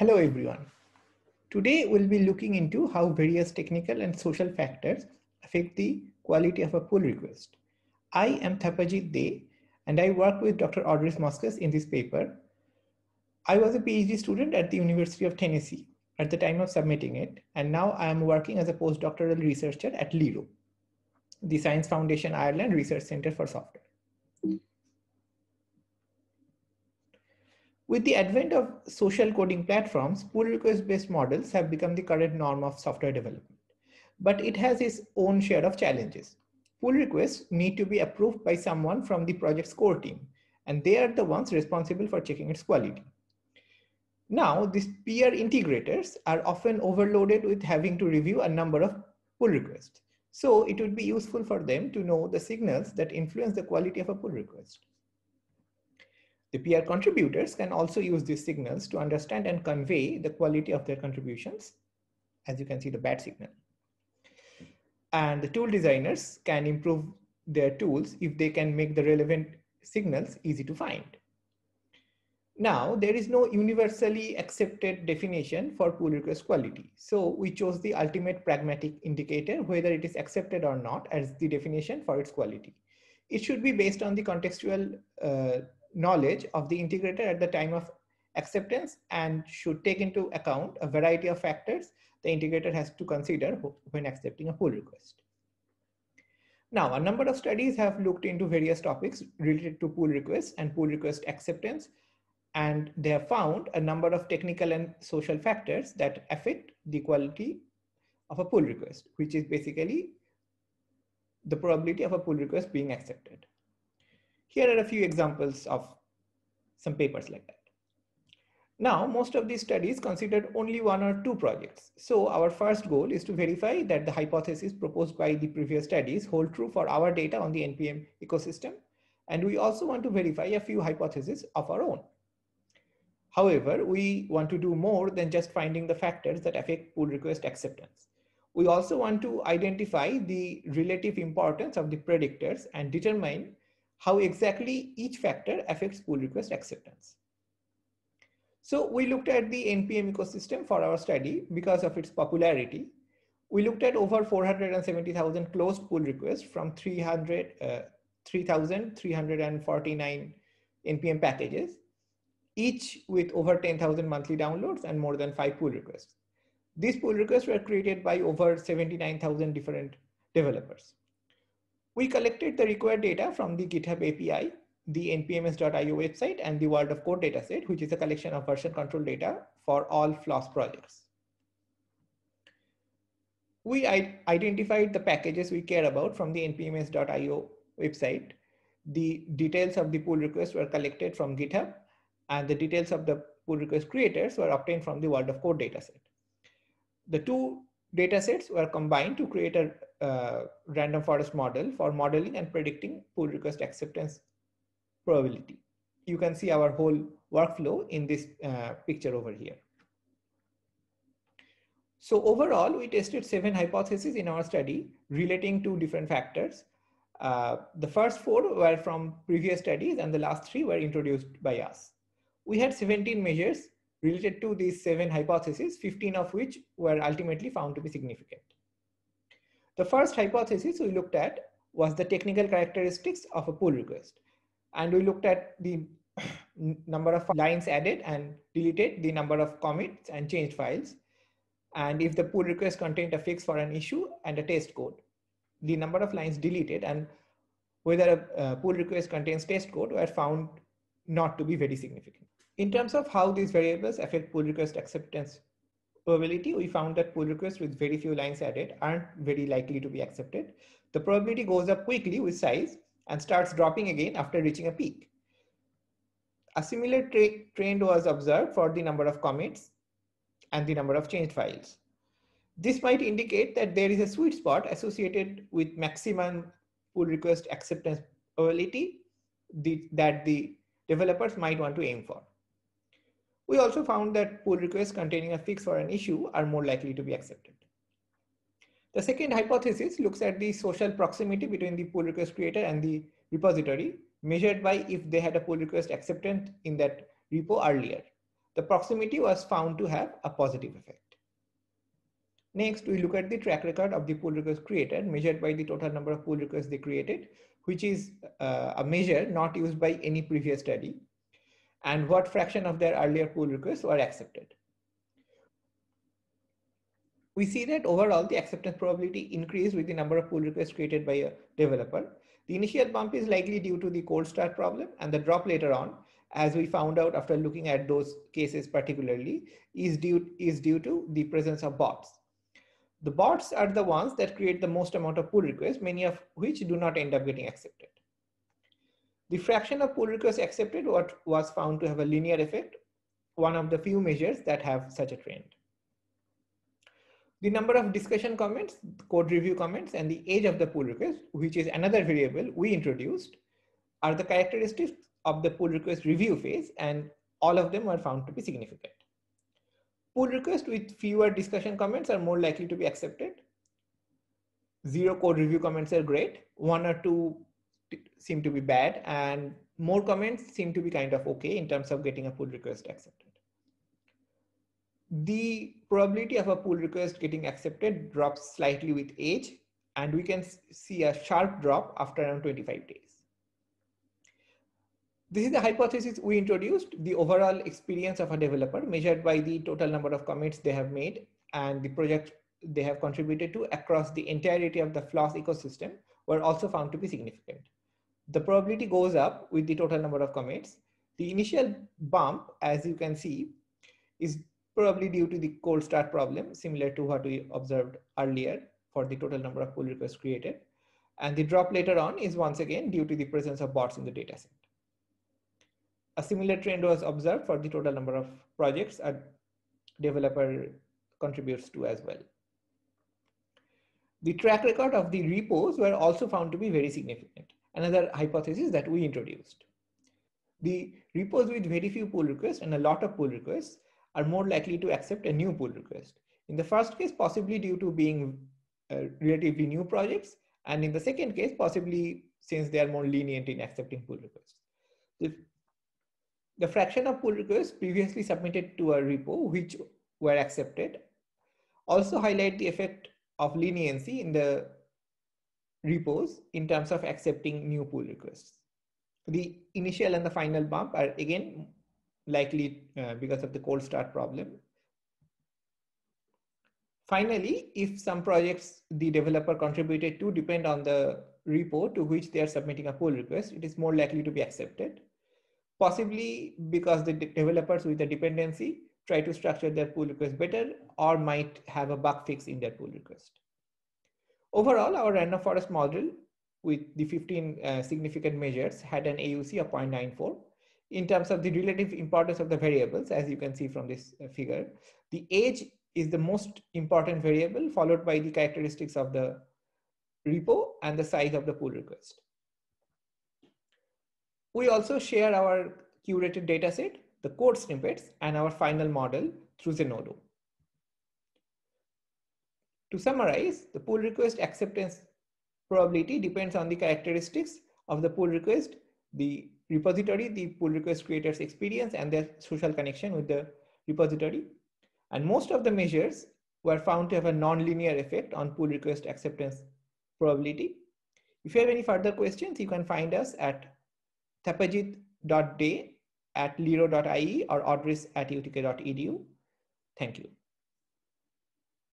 Hello everyone. Today we'll be looking into how various technical and social factors affect the quality of a pull request. I am Thapajit Day and I work with Dr. Audris Moskus in this paper. I was a PhD student at the University of Tennessee at the time of submitting it and now I am working as a postdoctoral researcher at LIRO, the Science Foundation Ireland Research Center for Software. With the advent of social coding platforms, pull request based models have become the current norm of software development. But it has its own share of challenges. Pull requests need to be approved by someone from the project's core team, and they are the ones responsible for checking its quality. Now, these peer integrators are often overloaded with having to review a number of pull requests. So it would be useful for them to know the signals that influence the quality of a pull request. The peer contributors can also use these signals to understand and convey the quality of their contributions, as you can see the bad signal. And the tool designers can improve their tools if they can make the relevant signals easy to find. Now, there is no universally accepted definition for pull request quality. So we chose the ultimate pragmatic indicator, whether it is accepted or not as the definition for its quality. It should be based on the contextual uh, knowledge of the integrator at the time of acceptance and should take into account a variety of factors the integrator has to consider when accepting a pull request. Now, a number of studies have looked into various topics related to pull requests and pull request acceptance, and they have found a number of technical and social factors that affect the quality of a pull request, which is basically the probability of a pull request being accepted. Here are a few examples of some papers like that. Now, most of these studies considered only one or two projects. So our first goal is to verify that the hypothesis proposed by the previous studies hold true for our data on the NPM ecosystem. And we also want to verify a few hypotheses of our own. However, we want to do more than just finding the factors that affect pull request acceptance. We also want to identify the relative importance of the predictors and determine how exactly each factor affects pull request acceptance. So we looked at the NPM ecosystem for our study because of its popularity. We looked at over 470,000 closed pull requests from 300, uh, 3,349 NPM packages, each with over 10,000 monthly downloads and more than five pull requests. These pull requests were created by over 79,000 different developers. We collected the required data from the GitHub API, the npms.io website, and the World of Code dataset, which is a collection of version control data for all FLOSS projects. We identified the packages we care about from the npms.io website. The details of the pull request were collected from GitHub, and the details of the pull request creators were obtained from the World of Code dataset. The two datasets were combined to create a uh, random forest model for modeling and predicting pull request acceptance probability. You can see our whole workflow in this uh, picture over here. So overall, we tested seven hypotheses in our study relating to different factors. Uh, the first four were from previous studies and the last three were introduced by us. We had 17 measures related to these seven hypotheses, 15 of which were ultimately found to be significant. The first hypothesis we looked at was the technical characteristics of a pull request. And we looked at the number of lines added and deleted, the number of commits and changed files. And if the pull request contained a fix for an issue and a test code, the number of lines deleted and whether a pull request contains test code were found not to be very significant. In terms of how these variables affect pull request acceptance probability, we found that pull requests with very few lines added aren't very likely to be accepted. The probability goes up quickly with size and starts dropping again after reaching a peak. A similar trend was observed for the number of commits and the number of changed files. This might indicate that there is a sweet spot associated with maximum pull request acceptance probability that the developers might want to aim for. We also found that pull requests containing a fix or an issue are more likely to be accepted. The second hypothesis looks at the social proximity between the pull request creator and the repository measured by if they had a pull request acceptance in that repo earlier. The proximity was found to have a positive effect. Next, we look at the track record of the pull request created measured by the total number of pull requests they created, which is uh, a measure not used by any previous study and what fraction of their earlier pull requests were accepted. We see that overall the acceptance probability increased with the number of pull requests created by a developer. The initial bump is likely due to the cold start problem and the drop later on, as we found out after looking at those cases particularly, is due, is due to the presence of bots. The bots are the ones that create the most amount of pull requests, many of which do not end up getting accepted. The fraction of pull requests accepted what was found to have a linear effect, one of the few measures that have such a trend. The number of discussion comments, code review comments, and the age of the pull request, which is another variable we introduced, are the characteristics of the pull request review phase, and all of them were found to be significant. Pull requests with fewer discussion comments are more likely to be accepted. Zero code review comments are great. One or two seem to be bad and more comments seem to be kind of okay in terms of getting a pull request accepted. The probability of a pull request getting accepted drops slightly with age and we can see a sharp drop after around 25 days. This is the hypothesis we introduced, the overall experience of a developer measured by the total number of commits they have made and the project they have contributed to across the entirety of the FLOSS ecosystem were also found to be significant the probability goes up with the total number of commits. The initial bump, as you can see, is probably due to the cold start problem, similar to what we observed earlier for the total number of pull requests created. And the drop later on is once again due to the presence of bots in the dataset. A similar trend was observed for the total number of projects a developer contributes to as well. The track record of the repos were also found to be very significant another hypothesis that we introduced. The repos with very few pull requests and a lot of pull requests are more likely to accept a new pull request. In the first case, possibly due to being uh, relatively new projects, and in the second case, possibly since they are more lenient in accepting pull requests. The, the fraction of pull requests previously submitted to a repo which were accepted also highlight the effect of leniency in the repos in terms of accepting new pull requests. The initial and the final bump are again likely uh, because of the cold start problem. Finally, if some projects the developer contributed to depend on the repo to which they are submitting a pull request, it is more likely to be accepted. Possibly because the de developers with the dependency try to structure their pull request better or might have a bug fix in their pull request. Overall, our random forest model with the 15 uh, significant measures had an AUC of 0.94. In terms of the relative importance of the variables, as you can see from this uh, figure, the age is the most important variable followed by the characteristics of the repo and the size of the pull request. We also share our curated dataset, the code snippets, and our final model through Zenodo. To summarize, the pull request acceptance probability depends on the characteristics of the pull request, the repository, the pull request creator's experience, and their social connection with the repository. And most of the measures were found to have a nonlinear effect on pull request acceptance probability. If you have any further questions, you can find us at tapajit.day at lero.ie or address at utk.edu. Thank you.